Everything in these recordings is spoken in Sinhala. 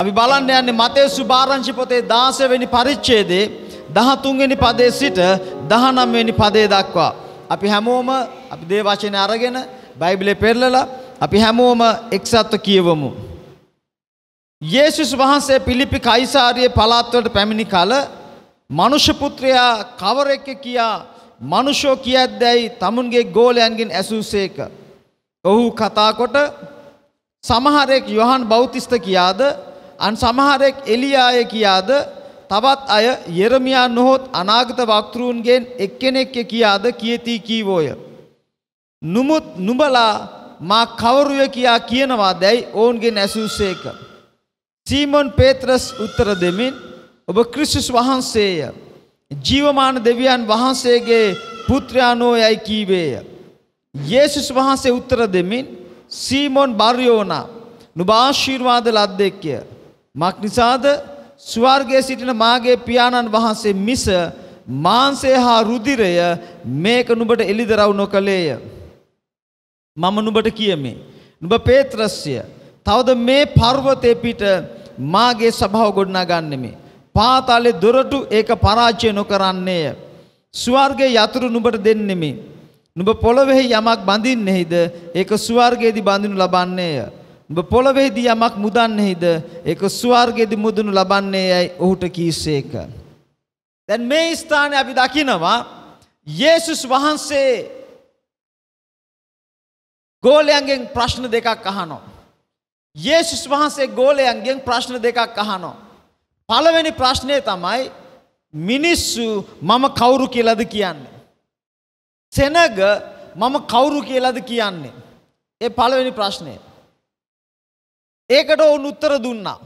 අපි බලන්න යන්නේ මතේ සුභාරංචි පොතේ දාසවෙනි පරිච්චේදේ දහතුන්වෙනි පදේ සිට දහනම්වෙනි පදේ දක්වා. අපි හැමෝම අපි දේ වචනය අරගෙන බයිබලේ පෙරලලා අපි හැමෝම එක්සත්ව කියවමු. යේසුස් වහන්සේ පිළිපි කයිසාරයේ පළාත්වලට පැමිණි කල මනුෂ්‍යපුත්‍රයා කවරෙක්ක කියා මනුෂෝ කියද්දැයි තමුන්ගේ ගෝලයන්ගෙන් ඇසූසේක. ඔහු කතාකොට සමහරෙක් යොහන් බෞතිස්ත කියාද අන් සමහරෙක් එලියාය කියාද තවත් අය යෙරමියා නොහොත් අනාගත වක්තෘන්ගෙන් එක්කෙනෙක් කියාද කියති කීවෝය. නුමුත් නුඹලා මා කවරුය කියා කියනවා දැයි ඔවුන්ගෙන් ඇසූසේක. සීමොන් පේත්‍රස් උත්තර දෙමින් ඔබ ක්‍රිස්තුස් වහන්සේය. ජීවමාන දෙවියන් වහන්සේගේ පුත්‍රයානෝ යයි කීවේය. යේසුස් වහන්සේ උත්තර දෙමින් සීමොන් බර්යෝනා නුභාශීර්වාද ලද්දෙක්ය. මක්නිසාද ස්වර්ගයේ සිටින මාගේ පියාණන් වහන්සේ මිස මාංශය හා රුධිරය මේක නුඹට එලිදරව් නොකලේය. මම නුඹට කියමි. නුඹ පේත්‍රස්ය. තවද මේ පර්වතයේ පිට මාගේ සභාව ගොඩනගන්නෙමි. පාතාලේ දොරටු ඒක පරාජය නොකරන්නේය. ස්වර්ගයේ යතුරු නුඹට දෙන්නෙමි. නුඹ පොළොවෙහි යමක් බඳින්නේද ඒක ස්වර්ගයේදී බඳිනු ලබන්නේය. උඹ පොළොවේදී යමක් මුදන්නේද ඒක ස්වර්ගයේදී මුදුණු ලබන්නේ යයි ඔහුට කීසේක. දැන් මේ ස්ථානයේ අපි දකිනවා යේසුස් වහන්සේ ගෝලයන්ගෙන් ප්‍රශ්න දෙකක් අහනවා. යේසුස් වහන්සේ ගෝලයන්ගෙන් ප්‍රශ්න දෙකක් අහනවා. පළවෙනි ප්‍රශ්නේ තමයි මිනිස්සු මම කවුරු කියලාද කියන්නේ. සෙනග මම කවුරු කියලාද කියන්නේ. ඒ පළවෙනි ප්‍රශ්නේ. ඒකට ඔවුන් උත්තර දුන්නා.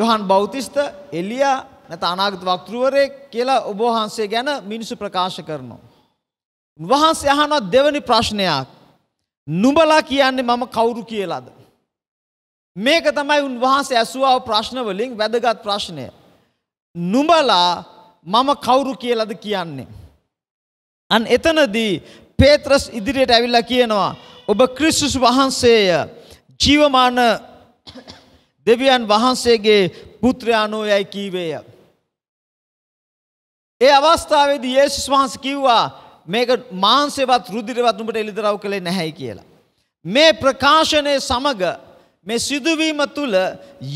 යොහන් බෞතිස්ත එලියා නැත අනාගත වක්තෘවරයෙක් කියලා ඔබ වහන්සේ ගැන මිනිසු ප්‍රකාශ කරනවා. උන්වහන්සේ අහනවා දෙවැනි ප්‍රශ්නයක්. නුඹලා කියන්නේ මම කවුරු කියලාද? මේක තමයි උන්වහන්සේ ඇසුවා ප්‍රශ්න වලින් වැදගත් ප්‍රශ්නය. නුඹලා මම කවුරු කියලාද කියන්නේ? අන් එතනදී පේත්‍රස් ඉදිරියට ඇවිල්ලා කියනවා ඔබ ක්‍රිස්තුස් වහන්සේය ජීවමාන දෙවියන් වහන්සේගේ පුත්‍රයානෝ යයි කීවේය. ඒ අවස්ථාවේදී යේසුස් වහන්සේ කිව්වා මේක මාංශයවත් රුධිරවත් නුඹට එළිදරව් කළේ නැහැයි කියලා. මේ ප්‍රකාශනයේ සමග මේ සිදුවීම තුළ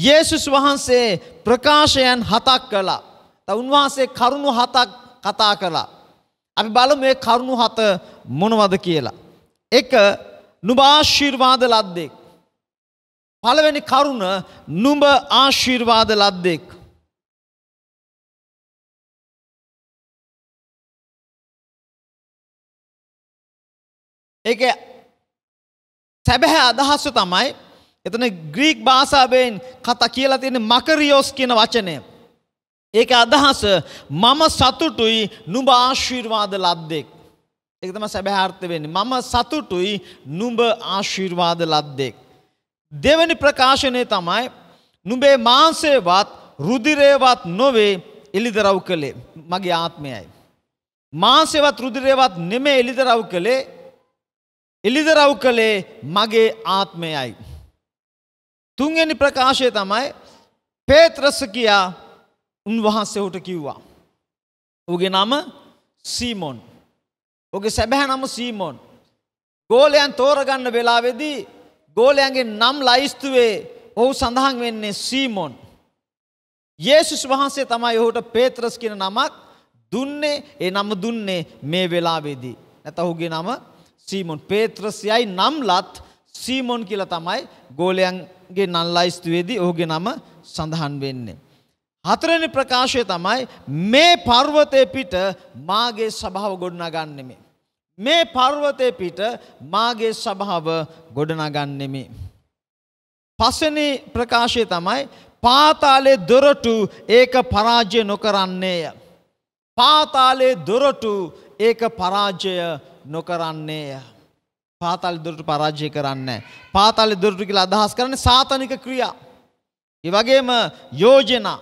යේසුස් වහන්සේ ප්‍රකාශයන් හතක් කළා. තව උන්වහන්සේ කරුණු හතක් කතා කළා. අපි බලමු මේ කරුණු හත මොනවද කියලා. 1. නුඹ ආශිර්වාද ලද්දෙක්. පළවෙනි කරුණ නුඹ ආශිර්වාද ලද්දෙක්. ඒක සැබැහැ අදහස්ස තමයි එතන ග්‍රීක් භාෂාවෙන් කතා කියලා තියෙන මකරියෝස් කියන වචනය. ඒක අදහස මම සතුටුයි නුඹ ආශිර්වාද ලද්දෙක්. ඒක තමයි සැබෑ අර්ථ වෙන්නේ. මම සතුටුයි නුඹ ආශිර්වාද ලද්දෙක්. දෙවැනි ප්‍රකාශනය තමයි නුඹේ මාංසේවත් රුදිරේවත් නොවේ එලිදරව් කළේ මගේ ආත්මයයි. මාංසේවත් රුදිරේවත් නෙමේ එලිදරව් කළේ එලිදරව් කළේ මගේ ආත්මයයි. තුන්වැනි ප්‍රකාශය තමයි පේත්‍රස කියා උන්වහන්සේහුට කිව්වා. ඔහුගේ නම සීමොන්. ඔහුගේ සැබෑ නම සීමොන්. ගෝලයන් තෝරගන්න වෙලාවේදී ගෝලයන්ගේ නම් ලයිස්තුවේ ඔහු සඳහන් වෙන්නේ සීමොන්. යේසුස් වහන්සේ තමයි ඔහුට පේත්‍රස් කියන නමක් දුන්නේ ඒ නම දුන්නේ මේ වෙලාවේදී. නැත ඔහුගේ නම සීමොන් පේත්‍රස් යයි නම්ලත් සීමොන් කියලා තමයි ගෝලයන්ගේ නම් ලයිස්තුවේදී ඔහුගේ නම සඳහන් වෙන්නේ. හතරවෙනි ප්‍රකාශය තමයි මේ පර්වතය පිට මාගේ සභාව ගොඩනගන්නේ මේ. මේ පර්වතේ පිට මාගේ සභාව ගොඩනගන්නෙමි. පස්වෙනි ප්‍රකාශය තමයි පාතාලේ දොරටු ඒක පරාජය නොකරන්නේය. පාතාලේ දොරටු ඒක පරාජය නොකරන්නේය. පාතාල දොරටු පරාජය කරන්නේ පාතාල දොරටු කියලා අදහස් කරන්නේ සාතනික ක්‍රියා. ඒ වගේම යෝජනා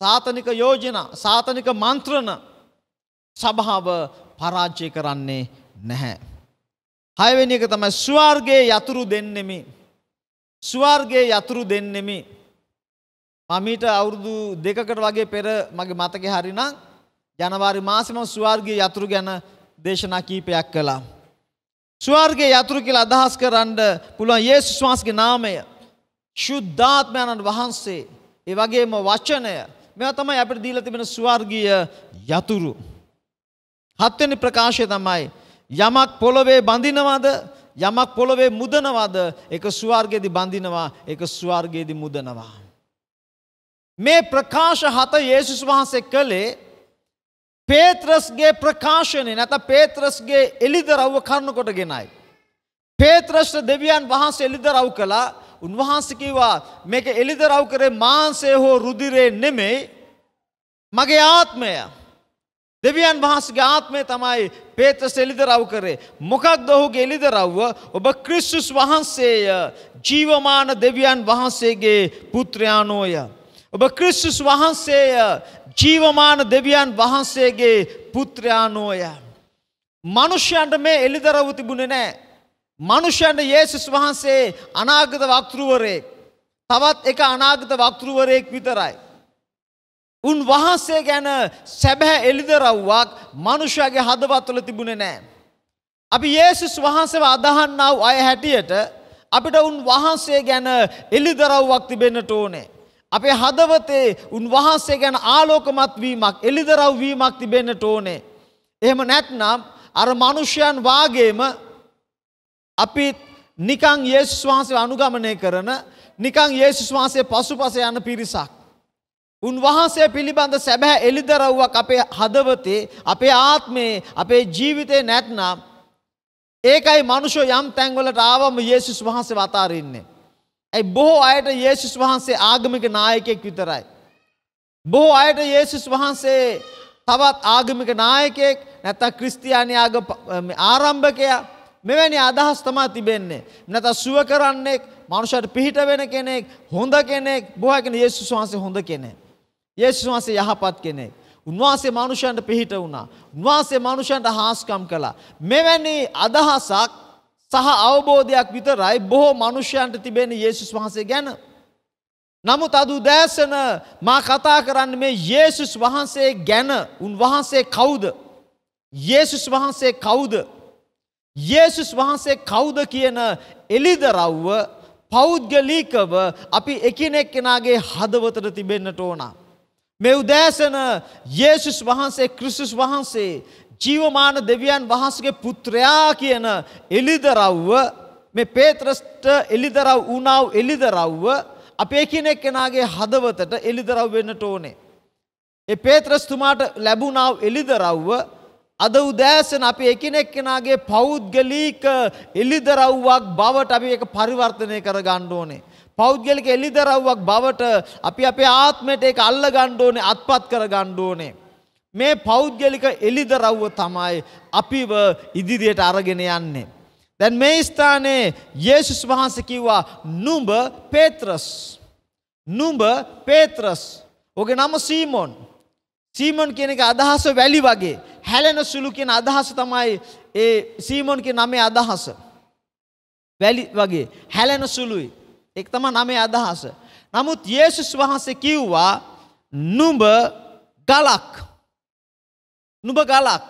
සාතනික යෝජනා සාතනික මන්ත්‍රණ සභාව පරාජය කරන්නේ නැහැ. හයවෙනි එක තමයි ස්වර්ගයේ යතුරු දෙන්නෙමි. ස්වර්ගයේ යතුරු දෙන්නෙමි. මමීට අවුරුදු දෙකකට වගේ පෙර මගේ මතකේ හරිනම් ජනවාරි මාසෙම ස්වර්ගයේ යතුරු ගැන දේශනා කීපයක් කළා. ස්වර්ගයේ යතුරු කියලා අදහස් කරන්න පුළුවන් යේසුස් වහන්සේගේ නාමය. ශුද්ධාත්මයන්න් වහන්සේ ඒ වගේම වචනය මේවා තමයි අපිට දීලා තිබෙන ස්වර්ගීය යතුරු. හත්වෙනි ප්‍රකාශය තමයි යමක් පොළොවේ බඳිනවද යමක් පොළොවේ මුදනවද එක ස්වාර්ගයේදී බඳිනවා එක ස්වාර්ගයේදී මුදනවා. මේ ප්‍රකාශ හත යේසුස් වහන්සේ කළේ පේත්‍රස්ගේ ප්‍රකාශනය නැත පේත්‍රස්ගේ එලිදරව්ව කරනු කොට ගෙනයි. පේත්‍රශ්ට දෙවියන් වහන්සේ එලිදරව් කළා උන්වහන්සකිවා මේක එලිදරව් කරේ මාන්සේ හෝ රුදිරේ නෙමෙයි මගේ ආත්මය දෙවියන් වහන්සේගේ ආත්මය තමයි පේත්‍රස් එළිදරව් කරේ. මොකක්ද ඔහුගේ එළිදරව්ව? ඔබ ක්‍රිස්තුස් වහන්සේය. ජීවමාන දෙවියන් වහන්සේගේ පුත්‍රයාණෝය. ඔබ ක්‍රිස්තුස් වහන්සේය. ජීවමාන දෙවියන් වහන්සේගේ පුත්‍රයාණෝය. මනුෂ්‍යයන්ට මේ එළිදරව් තිබුණේ නැහැ. මනුෂ්‍යයන්ට යේසුස් වහන්සේ අනාගත වක්තෘවරයෙක්. තවත් එක අනාගත වක්තෘවරයෙක් විතරයි. උන් වහන්සේ ගැන සැබෑ එළිදරව්වක් මනුෂ්‍යයාගේ හදවත් තුළ තිබුණේ නැහැ. අපි යේසුස් වහන්සේව අදහන්නා වූ අය හැටියට අපිට උන් වහන්සේ ගැන එළිදරව්වක් තිබෙන්නට ඕනේ. අපේ හදවතේ උන් වහන්සේ ගැන ආලෝකමත් වීමක් එළිදරව් වීමක් තිබෙන්නට ඕනේ. එහෙම නැත්නම් අර මනුෂ්‍යයන් වාගේම අපි නිකං යේසුස් වහන්සේව අනුගමනය කරන නිකං යේසුස් වහන්සේ පසුපස යන පිරිසක් උන්වහන්සේ පිළිබඳ සැබෑ එළිදරව්වක් අපේ හදවතේ අපේ ආත්මයේ අපේ ජීවිතේ නැත්නම් ඒකයි මනුෂ්‍ය යම් තැන්වලට ආවම යේසුස් වහන්සේ වතාරින්නේ. ඇයි බොහෝ අයට යේසුස් වහන්සේ ආගමික නායකයෙක් විතරයි. බොහෝ අයට යේසුස් වහන්සේ තවත් ආගමික නායකයෙක් නැත්නම් ක්‍රිස්තියානි ආගම ආරම්භකයා මෙවැනි අදහස් තමයි තිබෙන්නේ. නැත්නම් සුව කරන්නෙක්, මනුෂ්‍යට පිහිට වෙන කෙනෙක්, හොඳ කෙනෙක්, බොහෝ කෙනෙක් යේසුස් වහන්සේ හොඳ කෙනෙක්. යේසුස් වහන්සේ යහපත් කෙනෙක්. උන්වහන්සේ මනුෂයන්ට පිහිට වුණා. උන්වහන්සේ මනුෂයන්ට හාස්කම් කළා. මෙවැනි අදහසක් සහ අවබෝධයක් විතරයි බොහෝ මනුෂ්‍යයන්ට තිබෙන යේසුස් වහන්සේ ගැන. නමුත් අද උදෑසන මා කතා කරන්න මේ යේසුස් වහන්සේ ගැන උන්වහන්සේ කවුද. යේසුස් වහන්සේ කවුද. යේසුස් වහන්සේ කවුද කියන එලිදරව්ව පෞද්ගලීකව අපි එකිනෙක් කෙනාගේ හදවතට තිබෙන්න්නට ඕනා. මේ උදෑසන යේසුස් වහන්සේ ක්‍රිස්තුස් වහන්සේ ජීවමාන දෙවියන් වහන්සේගේ පුත්‍රයා කියන එලිදරව්ව මේ පේත්‍රස්ට එලිදරව් වුණාව එලිදරව්ව අපේ කෙනෙක් කෙනාගේ හදවතට එලිදරව් වෙන්නට ඕනේ. ඒ පේත්‍රස්තුමාට ලැබුණාව එලිදරව්ව අද උදෑසන අපි එකිනෙක් කෙනාගේ පෞද්ගලික එලිදරව්වක් බවට අපි ඒක පරිවර්තනය කර ගන්න ඕනේ. පෞද්ගලික එලිදරව්වක් බවට අපි අපේ ආත්මයට ඒක අල්ල ගණ්ඩෝනේ අත්පත් කර ගණ්ඩෝනේ. මේ පෞද්ගලික එලිදරව්ව තමයි අපිව ඉදිරියට අරගෙන යන්නේ. දැන් මේ ස්ථානයේ යේසුස් වහන්සේ කිව්වා නුඹ පේත්‍රස්. නුඹ පේත්‍රස්. ඔගේ නම සීමොන්. සීමොන් කියන එක අදහස වැලි වගේ හැලෙන සුළු කියන අදහස තමයි ඒ සීමොන් කියන නමේ අදහස. වැලි වගේ හැලෙන සුළුයි. ඒක තමයි නමේ අදහස. නමුත් යේසුස් වහන්සේ කිව්වා නුඹ ගලක්. නුඹ ගලක්.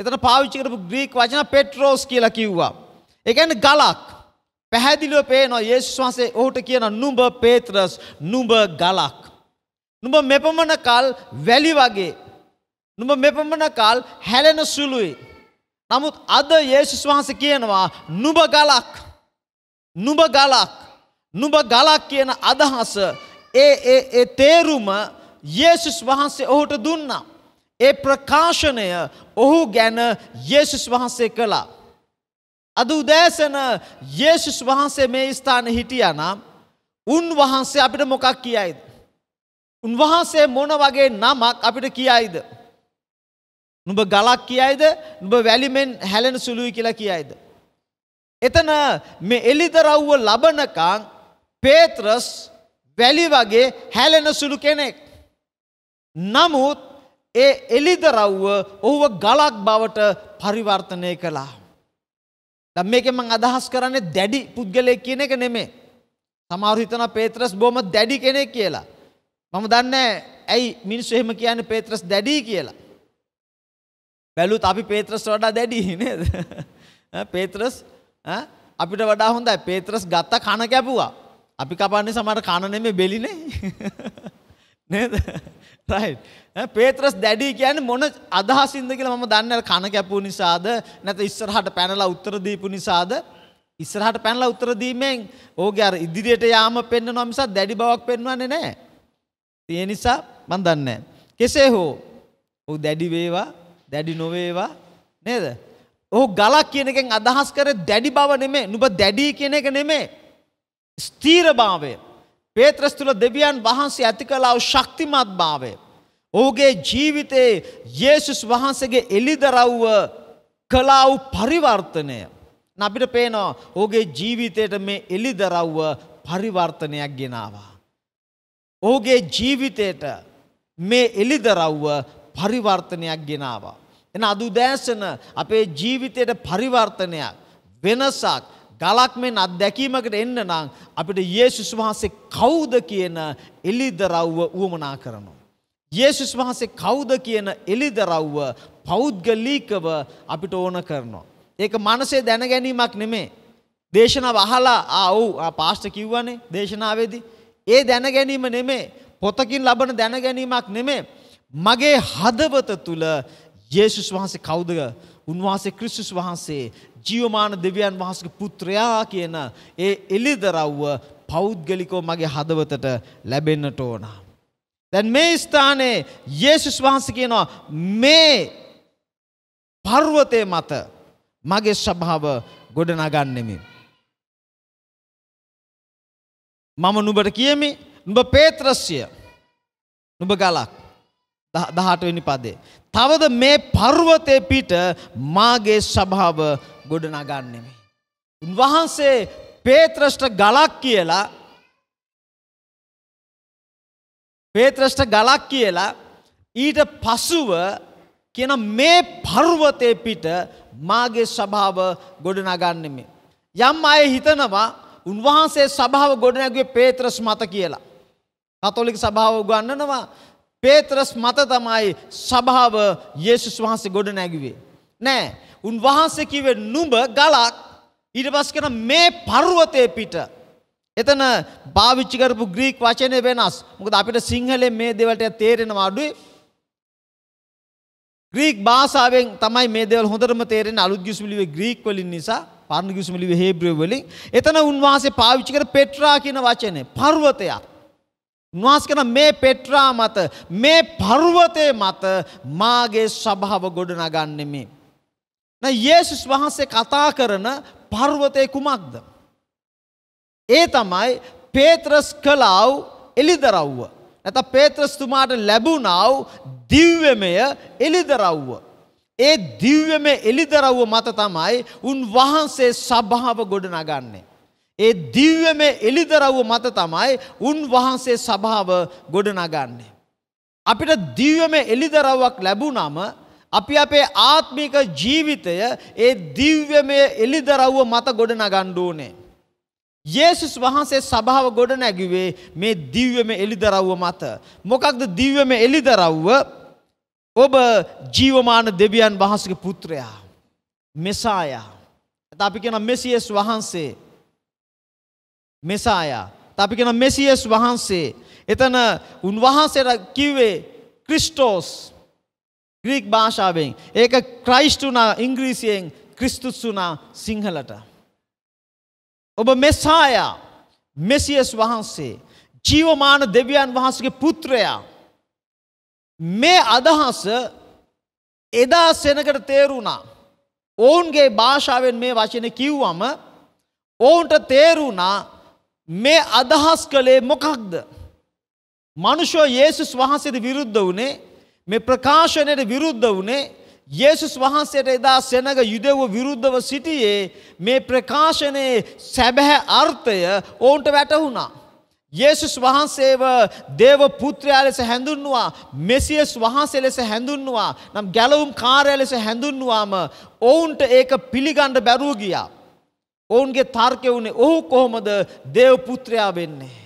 එතන පාවිච්චි කරපු ග්‍රීක වචන පෙට්‍රෝස් කියලා කිව්වා. ඒ කියන්නේ ගලක්. පැහැදිලිව පේනවා යේසුස් වහන්සේ ඔහුට කියන නුඹ පේත්‍රස් නුඹ ගලක්. නුඹ මෙපමණ කල් වැලි වගේ නුඹ මෙපමණ කල් හැලෙන සුළුයි. නමුත් අද යේසුස් වහන්සේ කියනවා නුඹ ගලක්. නුඹ ගලක්. නුඹ ගලක් කියන අදහස ඒ ඒ ඒ තේරුම යේසුස් වහන්සේ ඔහුට දුන්නා. ඒ ප්‍රකාශනය ඔහු ගැන යේසුස් වහන්සේ කළා. අද උදෑසන යේසුස් වහන්සේ මේ ස්ථානයේ හිටියානම් උන්වහන්සේ අපිට මොකක් කියයිද? උන්වහන්සේ මොන වගේ නමක් අපිට කියයිද? නුඹ ගලක් කියයිද? නුඹ වැලිමෙන් හැලෙන සුළුයි කියලා කියයිද? එතන මේ එලිදරව්ව ලබනකන් පේත්‍රස් වැලි වගේ හැලෙන සුළු කෙනෙක්. නමුත් ඒ එලිදරව්ව ඔහුව ගලක් බවට පරිවර්තනය කළා. දැන් මේකෙන් මම අදහස් කරන්නේ දැඩි පුද්ගලයෙක් කියන එක නෙමෙයි. සමහරු හිතනවා පේත්‍රස් බොහොම දැඩි කෙනෙක් කියලා. මම දන්නේ ඇයි මිනිස්සු එහෙම කියන්නේ පේත්‍රස් දැඩි කියලා. බැලුත් අපි පේත්‍රස් වඩා දැඩි නේද? පේත්‍රස් අපිට වඩා හොඳයි. පේත්‍රස් ගත්ත කන කැපුවා. අපි කපන්නේ සමහර කන නෙමෙයි බෙලිනේ. නේද? right. පේත්‍රස් දැඩි කියන්නේ මොන අදහසින්ද කියලා මම දන්නේ නැහැ. කන කැපුව නිසාද නැත්නම් ඉස්සරහට පැනලා උත්තර දීපු නිසාද? ඉස්සරහට පැනලා උත්තර දීමෙන් ඕගේ අර ඉදිරියට යාම පෙන්වනවා මිස දැඩි බවක් පෙන්වන්නේ නැහැ. ඒ නිසා මම දන්නේ නැහැ. කෙසේ හෝ ඔහු දැඩි වේවා, දැඩි නොවේවා නේද? ඔහු ගලක් කියන එකෙන් අදහස් කරේ දැඩි බව නෙමෙයි. නුඹ දැඩි කියන එක නෙමෙයි. ස්ථීරභාවය පේත්‍රස් තුළ දෙවියන් වහන්සේ ඇති කලාව ශක්තිමත් භාවය. ඔහුගේ ජීවිතයේ යේසුස් වහන්සේගේ එලිදරව්ව කලාව් පරිවර්තනය. අපිට පේනවා ඔහුගේ ජීවිතයට මේ එලිදරව්ව පරිවර්තනයක් ගෙනවා. ඔහුගේ ජීවිතයට මේ එලිදරව්ව පරිවර්තනයක් ගෙනවා. එන අදුදෑසන අපේ ජීවිතයට පරිවර්තනයක් වෙනසක් ගලක් මෙන් අත්දැකීමකට එන්න නම් අපිට යේසුස් වහන්සේ කවුද කියන එලිදරව්ව උවමනා කරනවා. යේසුස් වහන්සේ කවුද කියන එලිදරව්ව පෞද්ගලිකව අපිට ඕන කරනවා. ඒක මනසේ දැන ගැනීමක් නෙමේ. දේශනාව අහලා ආ ඔව් පාස්ටර් කිව්වනේ දේශනාවේදී. ඒ දැන ගැනීම නෙමේ. පොතකින් ලබන දැන ගැනීමක් නෙමේ. මගේ හදවත තුල යේසුස් වහන්සේ කවුද උන්වහන්සේ ක්‍රිස්තුස් වහන්සේ ජීවමාන දෙවියන් වහන්සේගේ පුත්‍රයා කියන ඒ එලිදරව්ව පෞද්ගලිකව මගේ හදවතට ලැබෙන්නට ඕන. දැන් මේ ස්ථානයේ යේසුස් වහන්සේ කියනවා මේ පර්වතයේ මත මගේ ස්වභාව ගොඩනගන්නෙමි. මම නුඹට කියමි නුඹ පේත්‍රස්ය නුඹ ගලක් දහටවෙනි පදේ. තවද මේ පර්වතය පිට මාගේ සභාව ගොඩනගන්නෙමි. උන්වහන්සේ පේත්‍රෂ්ට ගලක් කියලා පේත්‍රෂ්ට ගලක් කියලා ඊට පසුව කියන මේ පර්වතය පිට මාගේ සභාව ගොඩනගන්නෙමි. යම් අය හිතනවා උන්වහන්සේ සභාව ගොඩනැගුවේ පේත්‍රස් මත කියලා. කතෝලික සභාව උගන්වනවා පේතරස් මත තමයි සභාව යේසුස් වහන්සේ ගොඩ නැගුවේ. නෑ උන්වහන්සේ කිවේ නුඹ ගලක් ඊට පස්සේ කරන මේ පර්වතයේ පිට එතන භාවිච්චි කරපු ග්‍රීක වචනේ වෙනස්. මොකද අපිට සිංහලෙන් මේ දේවල්ට තේරෙනවා අඩුයි. ග්‍රීක් භාෂාවෙන් තමයි මේ දේවල් හොඳටම තේරෙන්නේ අලුත් ගිවිසුමිලිවේ ග්‍රීක් වලින් නිසා පරණ ගිවිසුමිලිවේ හේබ්‍රු වලින්. එතන උන්වහන්සේ පාවිච්චි කර පෙට්‍රා කියන වචනේ පර්වතයක්. උන්වහන්සේ කියන මේ පෙට්‍රා මත මේ පර්වතයේ මත මාගේ සභාව ගොඩනගන්නේ මේ. නැ යේසුස් වහන්සේ කතා කරන පර්වතේ කුමක්ද? ඒ තමයි පේත්‍රස් කලාව් එලිදරව්ව. නැත්නම් පේත්‍රස් තුමාට ලැබුණා වූ දිව්‍යමය එලිදරව්ව. ඒ දිව්‍යමය එලිදරව්ව මත තමයි උන් වහන්සේ සභාව ගොඩනගන්නේ. ඒ දිව්‍යම එළිදරව්ව මත තමයි උන්වහන්සේ සභාව ගොඩනගන්නේ. අපිට දිව්‍යම එළිදරව්වක් ලැබුණම අපි අපේ ආත්මික ජීවිතය ඒ දිව්‍යමය එළිදරව්ව මත ගොඩනගන්න ඕනේ. යේසුස් වහන්සේ සභාව ගොඩනැගුවේ මේ දිව්‍යම එළිදරව්ව මත. මොකක්ද දිව්‍යම එළිදරව්ව? ඔබ ජීවමාන දෙවියන් වහන්සේගේ පුත්‍රයා. මෙසායා. අපි කියන මෙසියස් වහන්සේ මෙසායා. අපි කියන මෙසියස් වහන්සේ. එතන උන්වහන්සේට කිව්වේ ක්‍රිස්ටෝස් ග්‍රීක් භාෂාවෙන්. ඒක ක්‍රයිස්ට් වුණා ඉංග්‍රීසියෙන් ක්‍රිස්තුස් වුණා සිංහලට. ඔබ මෙසායා මෙසියස් වහන්සේ ජීවමාන දෙවියන් වහන්සේගේ පුත්‍රයා මේ අදහස එදා සෙනකට තේරුණා. ඔවුන්ගේ භාෂාවෙන් මේ වචන කිව්වම ඔවුන්ට තේරුණා මේ අදහස් කළේ මොකක්ද? මනුෂ්‍යෝ යේසුස් වහන්සේට විරුද්ධ වුණේ මේ ප්‍රකාශනයට විරුද්ධ වුණේ යේසුස් වහන්සේට එදා සෙනඟ යුදෙව්ව විරුද්ධව සිටියේ මේ ප්‍රකාශනයේ සැබෑ අර්ථය ඔවුන්ට වැටහුණා. යේසුස් වහන්සේව දේව පුත්‍රයා ලෙස හැඳුන්වුවා මෙසියස් වහන්සේ ලෙස හැඳුන්වුවා නම් ගැලවුම් කාර්ය ලෙස හැඳුන්වුවාම ඔවුන්ට ඒක පිළිගන්න බැරුව ගියා. ඔවුන්ගේ තර්කය වුණේ ඔහු කොහොමද දේව පුත්‍රයා වෙන්නේ.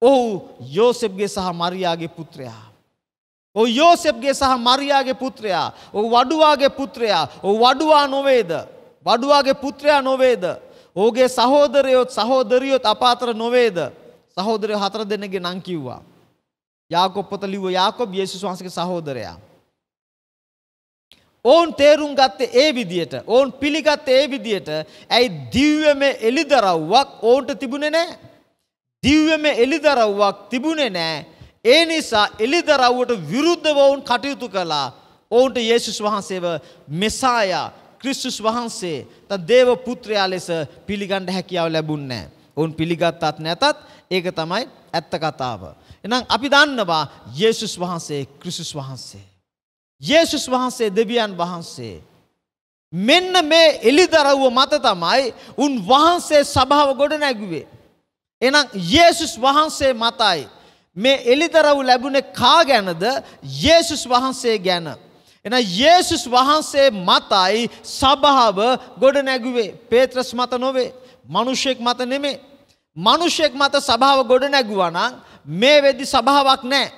ඔහු යෝසෙප්ගේ සහ මරියාගේ පුත්‍රයා. ඔහු යෝසෙප්ගේ සහ මරියාගේ පුත්‍රයා. ඔහු වඩුවාගේ පුත්‍රයා. ඔහු වඩුවා නොවේද. වඩුවාගේ පුත්‍රයා නොවේද. ඔහුගේ සහෝදරයොත් සහෝදරියොත් අපාතර නොවේද. සහෝදරය හතර දෙනගේ නංකිව්වා. යාකොප්පොත ලිව්ව යාකොබ් යේසුස් වහන්සේගේ සහෝදරයා. ඔවුන් තේරුම් ගත්තේ ඒ විදියට ඔවුන් පිළිගත්තේ ඒ විදියට ඇයි දිව්‍යම එලිදරව්වක් ඔවුන්ට තිබුණේ නැහැ දිව්‍යම එලිදරව්වක් තිබුණේ නැහැ ඒ නිසා එලිදරව්වට විරුද්ධව ඔවුන් කටයුතු කළා ඔවුන්ට යේසුස් වහන්සේව මෙසායා ක්‍රිස්තුස් වහන්සේ තත් දේව පුත්‍රයා ලෙස පිළිගන්න හැකියාව ලැබුණේ ඔවුන් පිළිගත්තත් නැතත් ඒක තමයි ඇත්ත කතාව එහෙනම් අපි දන්නවා යේසුස් වහන්සේ ක්‍රිස්තුස් වහන්සේ යේසුස් වහන්සේ දෙවියන් වහන්සේ මෙන්න මේ එලිදරව්ව මත තමයි උන් වහන්සේ සභාව ගොඩනැගුවේ. එහෙනම් යේසුස් වහන්සේ මතයි මේ එලිදරව් ලැබුණේ කා ගැනද? යේසුස් වහන්සේ ගැන. එහෙනම් යේසුස් වහන්සේ මතයි සභාව ගොඩනැගුවේ. පේත්‍රස් මත නොවේ. මිනිසෙක් මත නෙමෙයි. මිනිසෙක් මත සභාව ගොඩනැගුවා නම් මේ වෙද්දි සභාවක් නැහැ.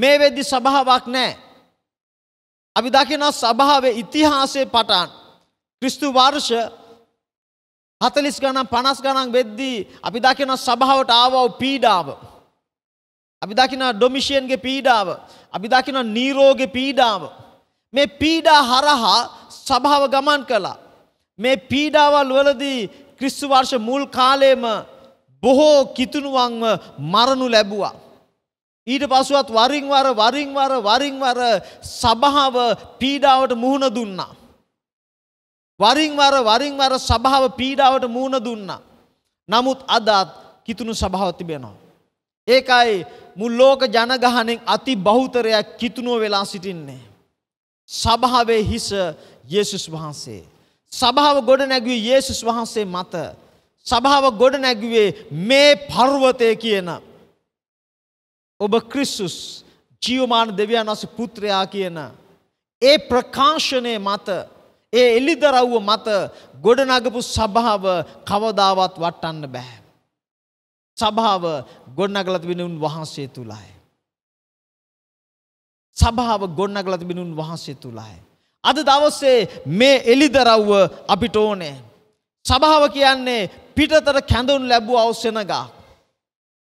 මේ වෙද්දි සභාවක් නැහැ. අපි දකින සභාවේ ඉතිහාසයේ පටන් ක්‍රිස්තු වර්ෂ 40 ගණන් 50 ගණන් වෙද්දී අපි දකින සභාවට ආවව පීඩාව අපි දකින ඩොමිෂියන්ගේ පීඩාව අපි දකින නීරෝගේ පීඩාව මේ පීඩා හරහා සභාව ගමන් කළා මේ පීඩාවල් වලදී ක්‍රිස්තු වර්ෂ මුල් කාලයේම බොහෝ කිතුණුවන්ව මරණු ලැබුවා ඊට පස්සුවත් වරින් වර වරින් වර වරින් වර සභාව පීඩාවට මුහුණ දුන්නා. වරින් වර වරින් වර සභාව පීඩාවට මුහුණ දුන්නා. නමුත් අදත් කිතුුණු සභාව තිබෙනවා. ඒකයි මුල් ලෝක ජනගහනෙන් අති බහුතරයක් කිතුුණුව වෙලා සිටින්නේ. සභාවේ හිස යේසුස් වහන්සේ. සභාව ගොඩ නැගුවේ යේසුස් වහන්සේ මත. සභාව ගොඩ නැගුවේ මේ පර්වතය කියනම්. ඔබ ක්‍රිස්සුස් ජීවමාන දෙවියන් වහන්සේ පුත්‍රයා කියන ඒ ප්‍රකාශනයේ මත ඒ එලිදරව්ව මත ගොඩනගපු සභාව කවදාවත් වටන්න බෑ. සභාව ගොඩනගලා තිබෙන උන් වහන්සේ තුලයි. සභාව ගොඩනගලා තිබෙන උන් වහන්සේ තුලයි. අද දවසේ මේ එලිදරව්ව අපිට ඕනේ. සභාව කියන්නේ පිටතට කැඳවුන් ලැබුව අවසනගා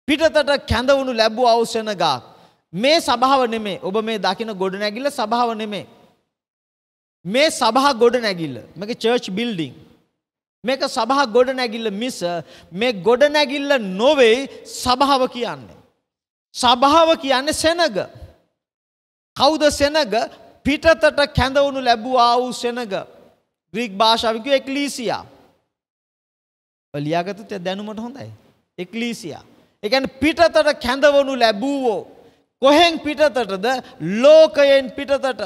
පිටතට කැඳවුණු ලැබූ අවසන ගාක්. මේ සභාව නෙමේ ඔබ මේ දකින ගොඩ නැගිල්ල සභාව නෙමේ. මේ සභහ ගොඩ නැගිල්ල මේක චර්ච් බිල්ඩිං. මේක සභහ ගොඩ නැගිල්ල මිස මේ ගොඩ නැගිල්ල නොවෙයි සභාව කියන්නේ. සභාව කියන්නේ සෙනග. කෞද සෙනග පිටතට කැඳවුණු ලැබූ ආවූ සෙනග ග්‍රීක් භාෂාවක එක්ලීසියා. ලියාගතත දැනුමට හොඳයි. එක්ලීසියා. එකන් පිටතට කැඳවනු ලැබූවෝ. කොහෙන් පිටතටද ලෝකයෙන් පිටතට.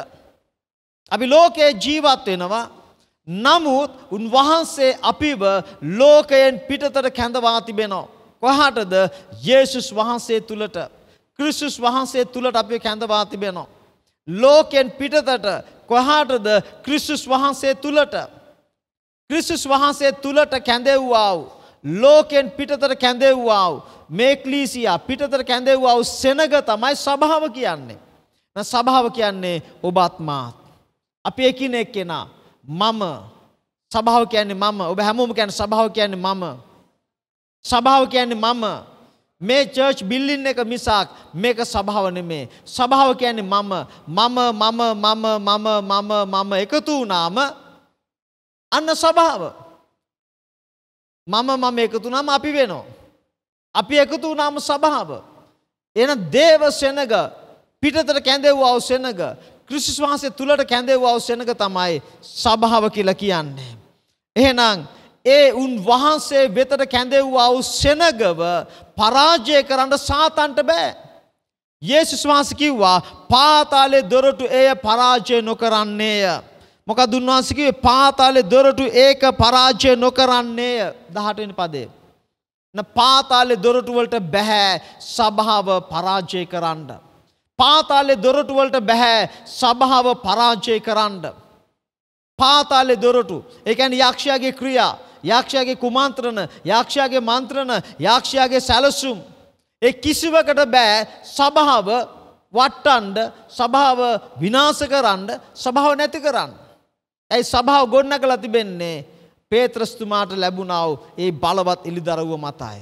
අපි ලෝකයේ ජීවත් වෙනවා නමුත් උන්වහන්සේ අපිව ලෝකයෙන් පිටතට කැඳවා තිබෙනවා. කොහටද යේසුස් වහන්සේ තුළට කිරිසුස් වහන්සේ තුළට අපි කැඳවා තිබෙනවා. ලෝකෙන් පිටතට කොහටද කිරිසුස් වහන්සේ තුළට කිරිසුස් වහන්සේ තුළට කැඳෙව්වා වූ ලෝකෙන් පිටතර කැඳෙව්වාව මේ ක්ලීසියා පිටතර කැඳෙව්වාව සෙනග තමයි සභාව කියන්නේ. සභාව කියන්නේ ඔබ අත්මාත්. අපි එකිනෙක කෙනා මම සභාව කියන්නේ මම ඔබ හැමෝම කියන්නේ සභාව කියන්නේ මම. සභාව කියන්නේ මම. මේ චර්ච් බිල්ඩින් එක මිසක් මේක සභාව නෙමේ. සභාව කියන්නේ මම මම මම මම මම මම මම එකතු වුණාම අන්න සභාව. මම මම එකතු නම් අපි වෙනවා. අපි එකතු වුණාම සභාව. එන දේව සෙනග පිටතට කැඳෙව්වව සෙනග ක්‍රිස්තුස් වහන්සේ තුලට කැඳෙව්වව සෙනග තමයි සභාව කියලා කියන්නේ. එහෙනම් ඒ උන් වහන්සේ වෙතට කැඳෙව්වව සෙනගව පරාජය කරන්න සාතන්ට බෑ. යේසුස් වහන්සේ කිව්වා පාතාලේ දොරටු එය පරාජය නොකරන්නේය. මොකද උන්වහන්සේ කිව්වේ පාතාලේ දොරටු ඒක පරාජය නොකරන්නේය 18 වෙනි පදේ. න පාතාලේ දොරටු වලට බෑ සභාව පරාජය කරන්න. පාතාලේ දොරටු වලට බෑ සභාව පරාජය කරන්න. පාතාලේ දොරටු ඒ කියන්නේ යක්ෂයාගේ ක්‍රියා, යක්ෂයාගේ කුමන්ත්‍රණ, යක්ෂයාගේ මන්ත්‍රණ, යක්ෂයාගේ සැලසුම් ඒ කිසිවකට බෑ සභාව වට්ටන්න, සභාව විනාශ කරන්න, සභාව නැති කරන්න. ඇයි සභාව ගොඩනගලා තිබෙන්නේ පේත්‍රස්තුමාට ලැබුණා වූ ඒ බලවත් එලිදරව්ව මතයි.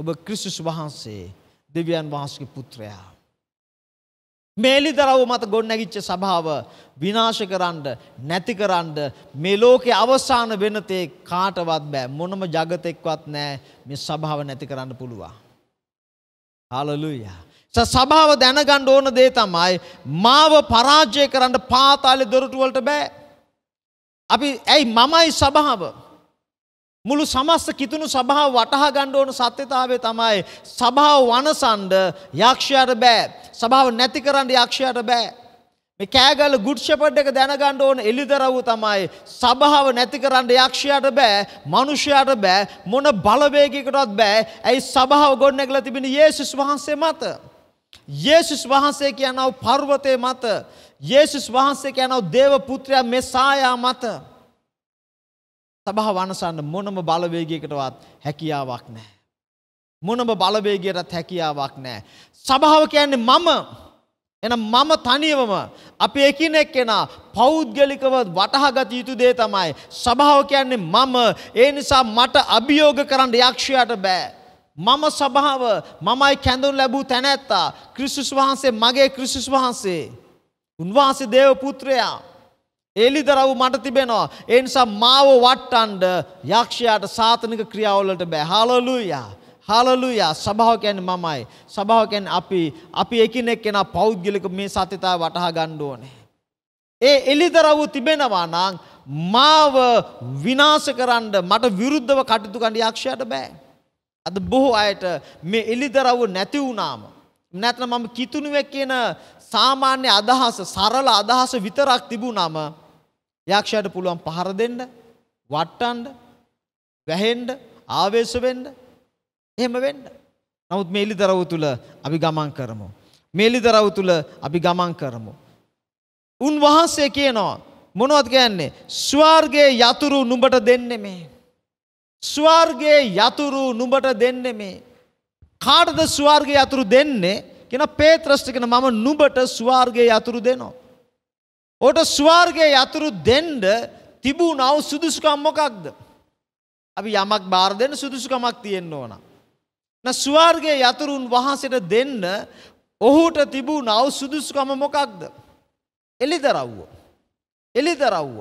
ඔබ ක්‍රිස්තුස් වහන්සේ දෙවියන් වහන්සේගේ පුත්‍රයා. මේ එලිදරව්ව මත ගොඩනැගිච්ච සභාව විනාශ කරන්න නැති කරන්න මේ ලෝකේ අවසාන වෙන තේ කාටවත් බෑ මොනම జగතෙක්වත් නෑ මේ සභාව නැති කරන්න පුළුවන්. හalleluya. සභාව දැනගන්න ඕන දේ තමයි මාව පරාජය කරන්න පාතාලේ දොරටු වලට බෑ. අපි ඇයි මමයි සභාව මුළු සමස්ත කිතුුණු සභාව වටහා ගණ්ඩ ඕන සත්‍යතාවය තමයි සභාව වනසන්ඩ යක්ෂයට බෑ සභාව නැති කරන්න යක්ෂයට බෑ මේ කෑගල ගුඩ්ෂපට් එක දැනගණ්ඩ ඕන එලිදරවූ තමයි සභාව නැති කරන්න යක්ෂයට බෑ මනුෂ්‍යයට බෑ මොන බලවේගකටත් බෑ ඇයි සභාව ගොන්න එකල තිබෙන ඒසිස් වහන්සේ මත. ඒසිස් වහන්සේ කියන්නව පර්වතය මත යේසුස් වහන්සේ කියනවා දේව පුත්‍රයා මෙසායා මත සබහ වනසන්න මොනම බලවේගයකටවත් හැකියාවක් නැහැ. මොනම බලවේගයටත් හැකියාවක් නැහැ. සභාව කියන්නේ මම එනම් මම තනියවම අපි එකිනෙක කෙනා පෞද්ගලිකව වටහා ගත යුතු දේ තමයි සභාව කියන්නේ මම ඒ නිසා මට අභියෝග කරන්න යක්ෂයාට බෑ මම සභාව මමයි කැඳුන් ලැබූ තැනැත්තා ක්‍රිස්තුස් වහන්සේ මගේ ක්‍රිස්තුස් වහන්සේ උන්වහන්සේ දේව පුත්‍රයා. එලිදරව් මට තිබෙනවා. ඒ නිසා මාව වට්ටන්න යක්ෂයාට සාතනික ක්‍රියාවලට බෑ. හලලුයා. හලලුයා. සභාව කියන්නේ මමයි. සභාව කියන්නේ අපි අපි එකිනෙක කෙනා පෞද්ගලික මේ සත්‍යතාව වටහා ගන්න ඕනේ. ඒ එලිදරව් තිබෙනවා නම් මාව විනාශ කරන්න මට විරුද්ධව කටයුතු කරන්න යක්ෂයාට බෑ. අද බොහෝ අයට මේ එලිදරව් නැති වුණාම නැත්නම් මම කිතුණුවෙක් කියන සාමාන්‍ය අදහස සරල අදහස විතරක් තිබුණම යක්ෂයාට පුළුවන් පහර දෙන්න, වට්ටන්න, වැහෙන්න, ආවේශ වෙන්න, එහෙම වෙන්න. නමුත් මේ එලිදරව් තුල අපි ගමන් කරමු. මේ එලිදරව් තුල අපි ගමන් කරමු. උන්වහන්සේ කියනවා මොනවද කියන්නේ? ස්වර්ගයේ යතුරු නුඹට දෙන්නේ මේ. ස්වර්ගයේ යතුරු නුඹට දෙන්නේ මේ. කාටද ස්වර්ගයේ යතුරු දෙන්නේ? කියන පේත්‍රස්ට කියන මම නුඹට ස්වර්ගයේ යතුරු දෙනවා. ඕට ස්වර්ගයේ යතුරු දෙන්න තිබුණා වූ සුදුසුකම් මොකක්ද? අපි යමක් බාර දෙන්න සුදුසුකමක් තියෙන්න ඕන. න ස්වර්ගයේ යතුරුන් වහන්සේට දෙන්න ඔහුට තිබුණා වූ සුදුසුකම මොකක්ද? එලිදරව්ව. එලිදරව්ව.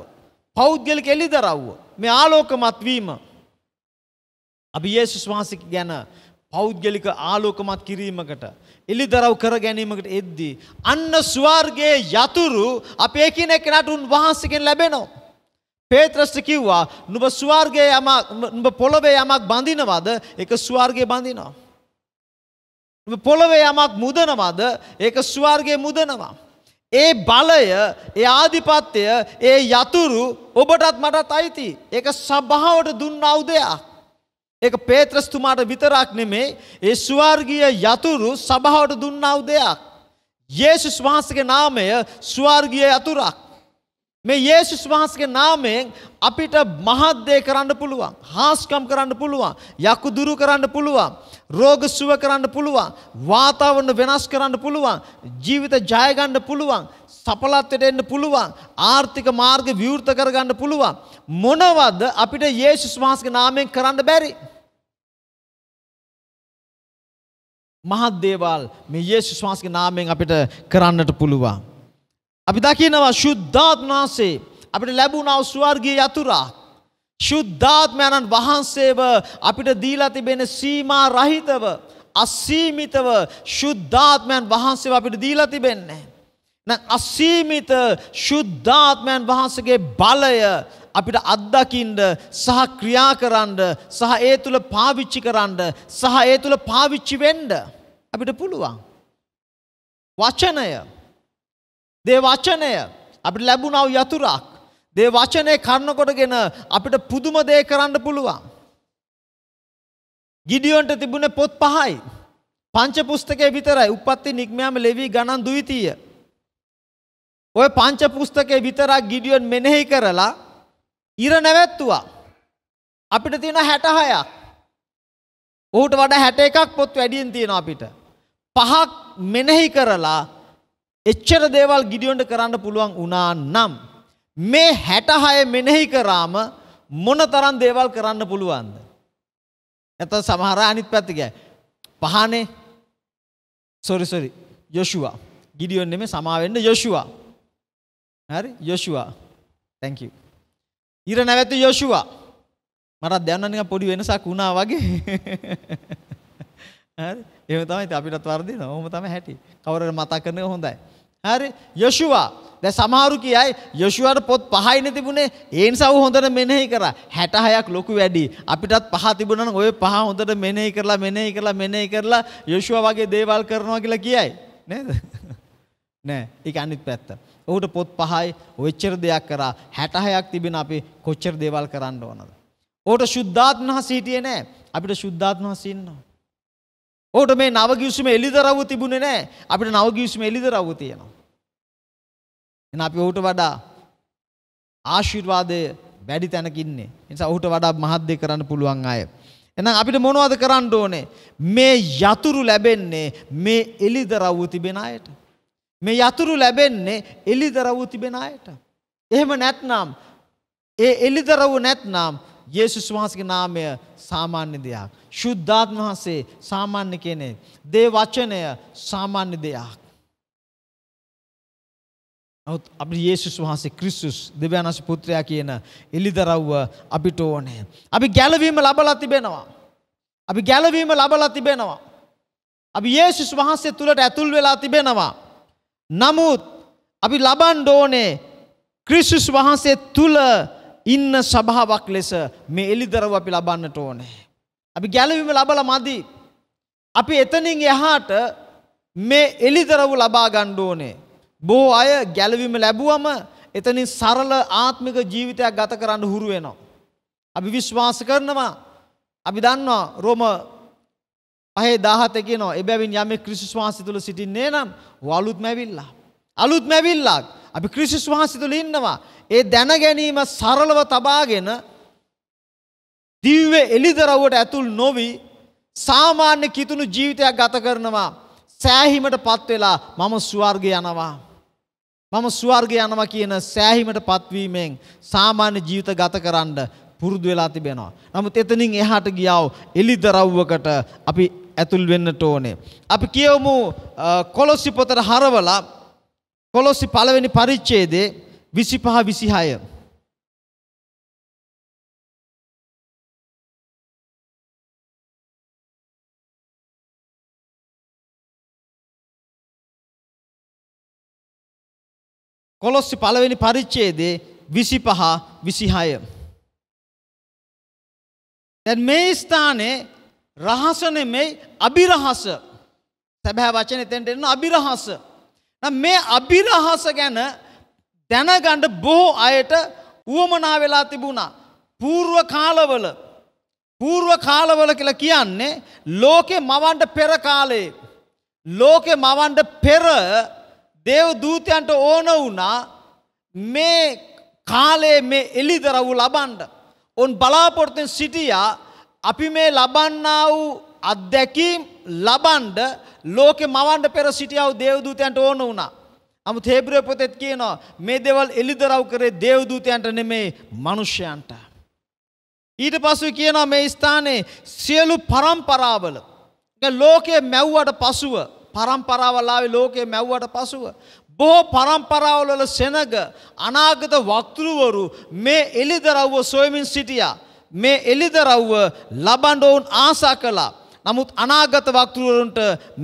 පෞද්ගලික එලිදරව්ව. මේ ආලෝකමත් වීම. අපි යේසුස් වහන්සේ ගැන පෞද්ගලික ආලෝකමත් කිරීමකට එලිදරව් කර ගැනීමකට එද්දී. අන්න ස්වාර්ගයේ යතුරු අපේ කෙනෙක්නට උන්වහන්සේකෙන් ලැබෙනවා. පේත්‍රස්ට කිව්වා නුඹ ස්වාර්ගයේ යමක් නුඹ පොළවේ යමක් බඳිනවද? ඒක ස්වාර්ගයේ බඳිනවා. නුඹ පොළවේ යමක් මුදනවද? ඒක ස්වාර්ගයේ මුදනවා. ඒ බලය, ඒ ආධිපත්‍ය, ඒ යතුරු ඔබටත් මටත් අයිති. ඒක සබාවට දුන්නා උදයක්. ඒක පේත්‍රස්තුමාට විතරක් නෙමේ ඒ ස්වර්ගීය යතුරු සභාවට දුන්නව දෙයක්. යේසුස් වහන්සේගේ නාමය ස්වර්ගීය යතුරක්. මේ යේසුස් වහන්සේගේ නාමයෙන් අපිට මහත් දේ කරන්න පුළුවන්. හාස්කම් කරන්න පුළුවන්. යක්කු දුරු කරන්න පුළුවන්. රෝග සුව කරන්න පුළුවන් වාතාවරණ වෙනස් කරන්න පුළුවන් ජීවිත ජය ගන්න පුළුවන් සඵලත්වයට එන්න පුළුවන් ආර්ථික මාර්ග විවෘත කර ගන්න පුළුවන් මොනවද අපිට යේසුස් වහන්සේගේ නාමයෙන් කරන්න බැරි මහත් දේවල් මේ යේසුස් වහන්සේගේ නාමයෙන් අපිට කරන්නට පුළුවන් අපි දකිනවා ශුද්ධාත්මනාසේ අපිට ලැබුණා ස්වර්ගීය යතුරක් ශුද්ධාත්මයණන් වහන්සේව අපිට දීලා තිබෙන සීමා රහිතව අසීමිතව ශුද්ධාත්මයන් වහන්සේ අපිට දීලා තිබෙන්නේ. අසීමිත ශුද්ධාත්මයන් වහන්සගේ බලය අපිට අත්දකිින්ඩ සහ ක්‍රියා කරන්න සහ ඒ තුළ පාවිච්චි කරන්න සහ ඒ තුළ පාවිච්චි වෙන්ඩ අපිට පුළුවන්. වචනය දේ වචනය අපිට ලැබුණාව යතුරක් දේ වචනේ කරනකොටගෙන අපිට පුදුම දේ කරන්න පුළුවන්. ගිඩියොන්ට තිබුණේ පොත් පහයි. පංච පුස්තකේ විතරයි. උපත්ති නික්මයාම ලෙවි ගණන් දුවිතීය. ඔය පංච පුස්තකේ විතරක් ගිඩියොන් මෙනෙහි කරලා ඉර නැවැත්තුවා. අපිට තියෙන 66ක්. ඔහුට වඩා 61ක් පොත් වැඩියෙන් තියෙනවා අපිට. පහක් මෙනෙහි කරලා එච්චර දේවල් ගිඩියොන්ට කරන්න පුළුවන් වුණා නම් මේ 66 මෙනෙහි කරාම මොනතරම් දේවල් කරන්න පුළුවන්ද? නැත්නම් සමහර අනිත් පැත්ත ගියා. පහනේ sorry sorry යොෂුවා. ගිඩියොන් නෙමෙයි සමා වෙන්න යොෂුවා. හරි යොෂුවා. thank you. ඉර නැවතු යොෂුවා. මරත් දැනන නිකන් පොඩි වෙනසක් වුණා වගේ. හරි. එහෙම තමයි ඉතින් අපිටත් වර්ධිනවා. ඔහොම තමයි හැටි. කවුරුර මතක් කරන එක හොඳයි. හරි යොෂුවා දැ සමහරු කියයි යොෂුවට පොත් පහයින තිබුණේ ඒන් සව හොඳට මෙනෙහි කර හැටහයක් ලොකු වැඩි අපිටත් පහ තිබුණන ඔය පහ හොඳට මෙනෙහි කරලා මෙනෙහි කරලා මෙනෙහි කරලා යොෂුව වගේ දේවල් කරනවා කියලා කියයි නේද නෑ එක අනිත් පැත්ත ඔහුට පොත් පහයි ඔච්චර දෙයක් කරා හැටහයක් තිබෙන අපි කොච්චර දේවල් කරන්න ඕනද ඕට ශුද්ධාත්මහ සීටිය නෑ අපිට ශුද්ධාත්මහ සින්නවා ඕට මේ නවගිවිසුම එලිදරව්ව තිබුණේ නෑ අපිට නවගිවිසුම එලිදරව්ව තියෙනවා එන අපි ඔහුට වඩා ආශිර්වාදය වැඩි තැනක ඉන්නේ. ඒ නිසා ඔහුට වඩා මහත් දේ කරන්න පුළුවන් අය. එහෙනම් අපිට මොනවද කරන්න ඕනේ? මේ යතුරු ලැබෙන්නේ මේ එලිදරව්ව තිබෙන අයට. මේ යතුරු ලැබෙන්නේ එලිදරව්ව තිබෙන අයට. එහෙම නැත්නම් ඒ එලිදරව්ව නැත්නම් යේසුස් වහන්සේගේ නාමය සාමාන්‍ය දෙයක්. ශුද්ධාත්ම වහන්සේ සාමාන්‍ය කෙනෙක්. දේ වචනය සාමාන්‍ය දෙයක්. නමුත් අපි යේසුස් වහන්සේ ක්‍රිස්තුස් දෙවියන්ස් පුත්‍රයා කියන එලිදරව්ව අපිට ඕනේ. අපි ගැලවීම ලබලා තිබෙනවා. අපි ගැලවීම ලබලා තිබෙනවා. අපි යේසුස් වහන්සේ තුළට ඇතුල් වෙලා තිබෙනවා. නමුත් අපි ලබන්න ඕනේ ක්‍රිස්තුස් වහන්සේ තුල ඉන්න ස්වභාවයක් ලෙස මේ එලිදරව් අපි ලබන්නට ඕනේ. අපි ගැලවීම ලබලා මදි. අපි එතනින් එහාට මේ එලිදරව් ලබා ගන්න ඕනේ. බොහෝ අය ගැලවීම ලැබුවම එතනින් සරල ආත්මික ජීවිතයක් ගත කරන්න හුරු වෙනවා. අපි විශ්වාස කරනවා. අපි දන්නවා රෝම පහේ 17 කියනවා. එබැවින් යමෙක් ක්‍රිස්තුස් වහන්සේ තුල සිටින්නේ නම් වලුත් මැවිල්ලා. අලුත් මැවිල්ලක්. අපි ක්‍රිස්තුස් වහන්සේ තුල ඉන්නවා. ඒ දැන ගැනීම සරලව තබාගෙන දිව්‍ය එළිදරව්වට ඇතුල් නොවි සාමාන්‍ය කිතුණු ජීවිතයක් ගත කරනවා. සෑහීමටපත් වෙලා මම ස්වර්ගය යනවා. මම ස්වර්ගය යනවා කියන සෑහීමට පත්වීමෙන් සාමාන්‍ය ජීවිත ගත කරන්න පුරුදු වෙලා තිබෙනවා. නමුත් එතනින් එහාට ගියව එලිදරව්වකට අපි ඇතුල් වෙන්නට ඕනේ. අපි කියවමු කොලොස්සි පොතට හරවලා කොලොස්සි පළවෙනි පරිච්ඡේදයේ 25 26 කොලොස්සි පළවෙනි පරිච්ඡේදයේ 25 26 දැන් මේ ස්ථානයේ රහස නෙමෙයි අභිරහස සැබෑ වචනේ එතෙන්ට එන අභිරහස නම් මේ අභිරහස ගැන දැනගන්න බොහෝ අයට උවමනා වෙලා තිබුණා పూర్ව කාලවල పూర్ව කාලවල කියලා කියන්නේ ලෝකේ මවන්න පෙර කාලේ ලෝකේ මවන්න පෙර දේව දූතයන්ට ඕන වුණා මේ කාලයේ මේ එලිදරව් ලබන්ඩ. ඔන් බලාපොරොත්තුෙන් සිටියා අපි මේ ලබන්නා වූ අත්දැකීම් ලබන්ඩ ලෝකෙ මවන්ඩ පෙර සිටියාව දේවදූතයන්ට ඕන වුණා. අමු තේබ්‍රය පොතෙත් කියනවා මේ දෙවල් එලිදරව් කරේ දේවදූතයන්ට නෙමේ මනුෂ්‍යයන්ට. ඊට පසු කියනවා මේ ස්ථානයේ සියලු පරම්පරාවල ලෝකය මැව්වට පසුව පරම්පරාවල් ආවේ ලෝකේ මැව්වට පසුව බොහෝ පරම්පරාවල් වල සෙනග අනාගත වක්තෘවරු මේ එළිදරව්ව සොයමින් සිටියා මේ එළිදරව්ව ලබන්න ඔවුන් ආසා කළා නමුත් අනාගත වක්තෘවරුන්ට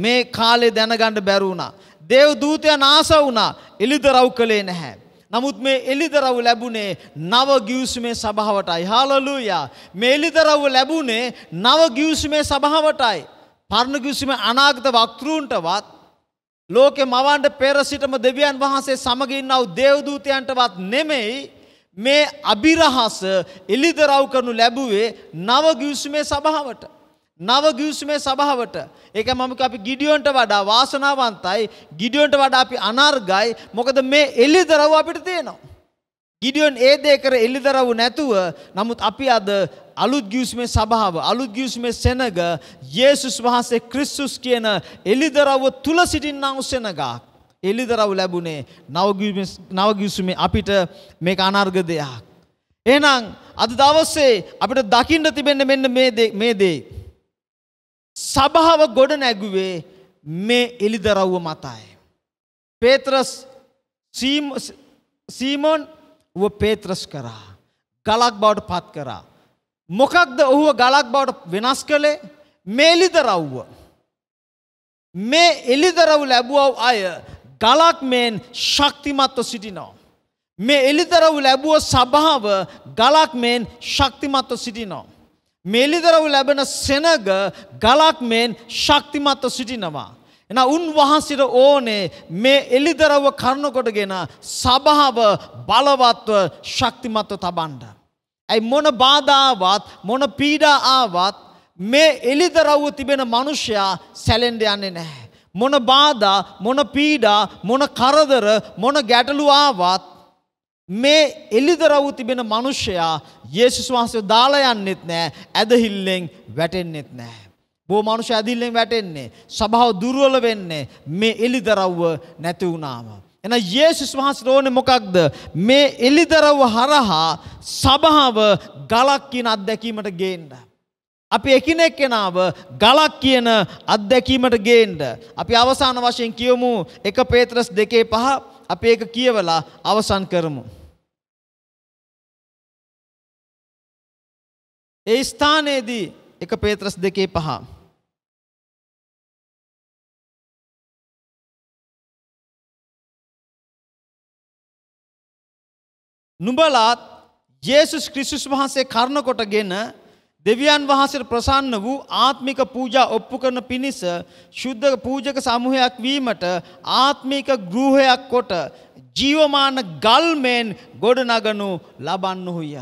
මේ කාලේ දැනගන්න බැරි වුණා දේව දූතයන් ආසා වුණා එළිදරව් කළේ නැහැ නමුත් මේ එලිදරව් ලැබුණේ නව ගිවිසුමේ සභාවටයි. හාලලූයා. මේ එලිදරව් ලැබුණේ නව ගිවිසුමේ සභාවටයි. පරණ කිවිසුම අනාගත වක්තෘන්ටවත් ලෝකෙ මවන්ට පෙර සිටම දෙවියන් වහන්සේ සමග ඉන්නව දේවදූතයන්ටවත් නෙමෙයි මේ අභිරහස එලිදරව් කරනු ලැබුවේ නව ගිවිසුමේ සභාවට නව ගිවිසුමේ සභාවට ඒක මම අපි ගිඩියොන්ට වඩා වාසනාවන්තයි ගිඩියොන්ට වඩා අපි අනර්ගයි මොකද මේ එලිදරව් අපිට තියෙනවා ගිඩියොන් ඒ දේ කර එලිදරව් නැතුව නමුත් අපි අද අලුත් ගිවිසුමේ සභාව අලුත් ගිවිසුමේ සෙනග යේසුස් වහන්සේ ක්‍රිස්තුස් කියන එලිදරව්ව තුල සිටින්නා වූ සෙනගක් එලිදරව් ලැබුණේ නව ගිවිසුමේ අපිට මේක අනර්ග දෙයක් එහෙනම් අද දවසේ අපිට දකින්න තිබෙන්නේ මෙන්න මේ මේ දේ සභාව ගොඩ නැගුවේ මේ එලිදරව්ව මතයි පේත්‍රස් සීමොන් ව පේත්‍රස් කරා ගලක් බවට පත් කරා මොකක්ද ඔහුව ගලක් බවට වෙනස් කළේ මේ එලිදරව්ව. මේ එලිදරව් ලැබුවව් අය ගලක් මෙන් ශක්තිමත්ව සිටිනවා. මේ එලිදරව් ලැබුව සභාව ගලක් මෙන් ශක්තිමත්ව සිටිනවා. මෙලිදරව් ලැබෙන සෙනග ගලක් මෙන් ශක්තිමත්ව සිටිනවා. එන උන්වහන්සිට ඕනේ මේ එලිදරව්ව කරුණකොටගෙන සභාව බලවත්ව ශක්තිමත්ව තබන්ඩ. ඇයි මොන බාධාවත් මොන පීඩා ආවත් මේ එලිදරව්ව තිබෙන මනුෂ්‍යයා සැලෙන්ඩ යන්නේ නැහැ. මොන බාධා මොන පීඩා මොන කරදර මොන ගැටලු ආවත් මේ එලිදරව් තිබෙන මිනිසයා යේසුස් වහන්සේ දාලා යන්නෙත් නෑ ඇදහිල්ලෙන් වැටෙන්නෙත් නෑ බෝ මිනිසයා ඇදහිල්ලෙන් වැටෙන්නේ සබාව දුර්වල වෙන්නේ මේ එලිදරව්ව නැති වුණාම එන යේසුස් වහන්සේට ඕනේ මොකක්ද? මේ එලිදරව හරහා සබහව ගලක් කියන අත්දැකීමට ගේන්න. අපි එකිනෙක කෙනාව ගලක් කියන අත්දැකීමට ගේන්න. අපි අවසාන වශයෙන් කියමු 1 පේත්‍රස් 2:5 අපි ඒක කියවලා අවසන් කරමු. ඒ ස්ථානයේදී 1 පේත්‍රස් 2:5 නුඹලාත් යේසුස් ක්‍රිස්තුස් වහන්සේ කරුණ කොටගෙන දෙවියන් වහන්සේට ප්‍රසන්න වූ ආත්මික පූජා ඔප්පු කරන පිණිස ශුද්ධ පූජක සමූහයක් වීමට ආත්මික ගෘහයක් කොට ජීවමාන ගල්මෙන් ගොඩනගනු ලබන්නුහුය.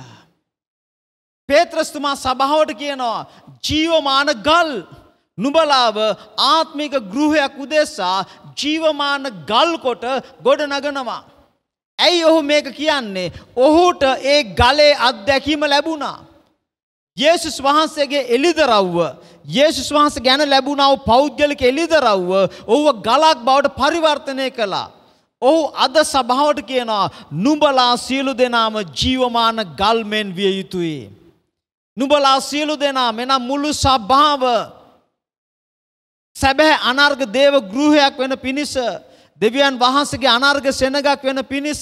පේත්‍රස්තුමා සභාවට කියනවා ජීවමාන ගල් නුබලාව ආත්මික ගෘහයක් උදෙසා ජීවමාන ගල්කොට ගොඩනගනවා. ඇයි ඔහු මේක කියන්නේ ඔහුට ඒ ගලේ අත්දැකීම ලැබුණා යේසුස් වහන්සේගේ එළිදරව්ව යේසුස් වහන්සේ ගැන ලැබුණා වූ පෞද්ගලික එළිදරව්ව ඔහුව ගලක් බවට පරිවර්තනය කළා ඔහු අද සභාවට කියනවා නුඹලා සියලු දෙනාම ජීවමාන ගල්මෙන් විය යුතුයි නුඹලා සියලු දෙනා මෙනම් මුළු සභාව සැබෑ අනර්ග දේව ගෘහයක් වෙන පිණිස දෙවියන් වහන්සේගේ අනර්ග සෙනගක් වෙන පිණිස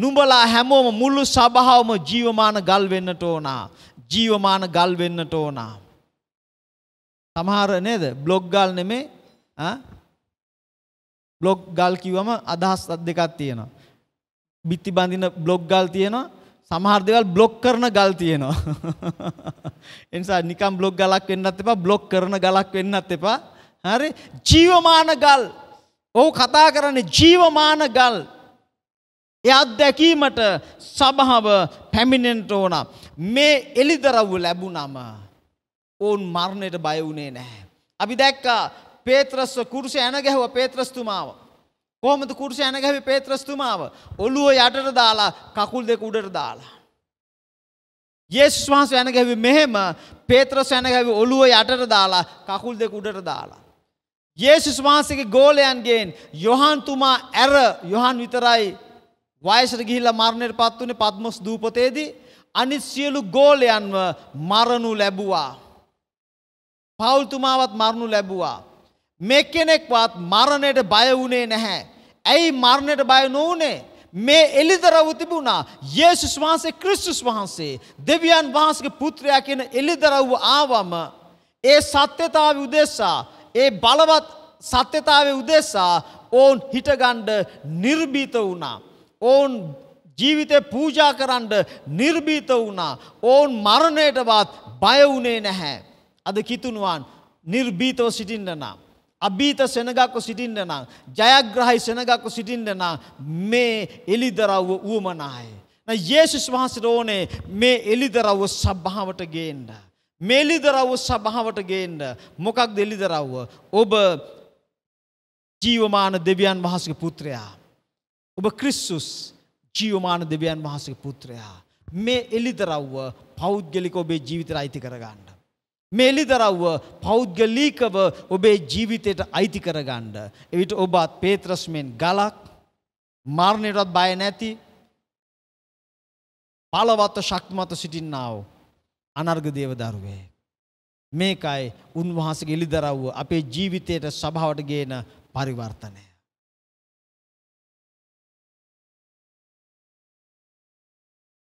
නුඹලා හැමෝම මුළු සභාවම ජීවමාන ගල් වෙන්නට ඕනා. ජීවමාන ගල් වෙන්නට ඕනා. සමහර නේද බ්ලොග් ගල් නෙමේ බ්ලොග් ගල් කිව්වම අදහස් දෙකක් තියෙනවා. බිත්ති බඳින බ්ලොග් ගල් තියෙනවා. සමහර දේවල් බ්ලොක් කරන ගල් තියෙනවා. ඒ නිසා නිකන් බ්ලොග් ගලක් වෙන්නත් එපා බ්ලොක් කරන ගලක් වෙන්නත් එපා. හරි ජීවමාන ගල් ඔහු කතා කරන්නේ ජීවමාන ගල්. ඒ අත්දැකීමට සභාව පැමිණෙන්ට ඕන. මේ එලිදරව්ව ලැබුණම ඔවුන් මරණයට බය වුණේ නැහැ. අපි දැක්කා පේත්‍රස්ව කුරුසය ඇන ගැහුව පේත්‍රස්තුමාව. කොහොමද කුරුසය ඇන ගැහුවේ පේත්‍රස්තුමාව? ඔළුව යටට දාලා කකුල් දෙක උඩට දාලා. යේසුස් වහන්සේ ඇන ගැහුවේ මෙහෙම පේත්‍රස් ඇන ගැහුවේ ඔළුව යටට දාලා කකුල් දෙක උඩට දාලා. යේසුස් වහන්සේගේ ගෝලයන්ගෙන් යොහන්තුමා ඇර යොහන් විතරයි වයසට ගිහිල්ල මරණයට පත් වුණේ පද්මොස් දූපතේදී අනිත් සියලු ගෝලයන්ව මරණු ලැබුවා. පවුල්තුමාවත් මරණු ලැබුවා. මේ කෙනෙක්වත් මරණයට බය වුණේ නැහැ. ඇයි මරණයට බය නොවනේ මේ එලිදරව් තිබුණා යේසුස් වහන්සේ ක්‍රිස්තුස් වහන්සේ දෙවියන් වහන්සේගේ පුත්‍රයා කියන එලිදරව්ව ආවම ඒ සත්‍යතාවය උදෙසා ඒ බලවත් සත්‍යතාවය උදෙස්සා ඔවුන් හිටගණ්ඩ නිර්භීත වුණා. ඔවුන් ජීවිතය පූජා කරන්න නිර්භීත වුණා. ඔවුන් මරණයටවත් බයවුනේ නැහැ. අද කිතුනුවන් නිර්භීතව සිටින්න නම්. අභීත සෙනගක්ව සිටින්න නම්. ජයග්‍රහහි සෙනගක්ව සිටින්න නම් මේ එලිදරව්ව වුවමනාය. යේසුස් වහන්සට ඕනේ මේ එලිදරව්ව සභාවට ගේන්න. මේ ලිදරව්ව සභාවට ගේන්න මොකක් දෙලිදරව්ව ඔබ ජීවමාන දෙවියන් වහසගේ පුත්‍රයා. ඔබ ක්‍රිස්සුස් ජීවමාන දෙවියන් වහසගේ පුත්‍රයා. මේ එලිදරව්ව පෞද්ගලික ඔබේ ජීවිතර අයිති කරගන්න. මේ එලිදරව්ව පෞද්ගලීකව ඔබේ ජීවිතයට අයිති කරගන්න. එවිට ඔබත් පේත්‍රස්මෙන් ගලක් මාරණයටත් බය නැති පලවත්ත ශක්මත සිටින්නාව. අනර්ග දේවදරුවේ. මේකයි උන්වහන්සේගේ එළිදරව්ව අපේ ජීවිතයට සභාවට ගේන පරිවර්තනය.